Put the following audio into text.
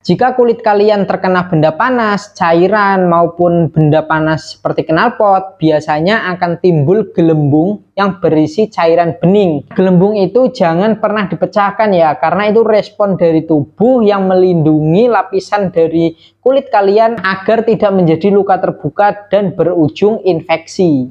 Jika kulit kalian terkena benda panas, cairan, maupun benda panas seperti knalpot, biasanya akan timbul gelembung yang berisi cairan bening. Gelembung itu jangan pernah dipecahkan ya, karena itu respon dari tubuh yang melindungi lapisan dari kulit kalian agar tidak menjadi luka terbuka dan berujung infeksi.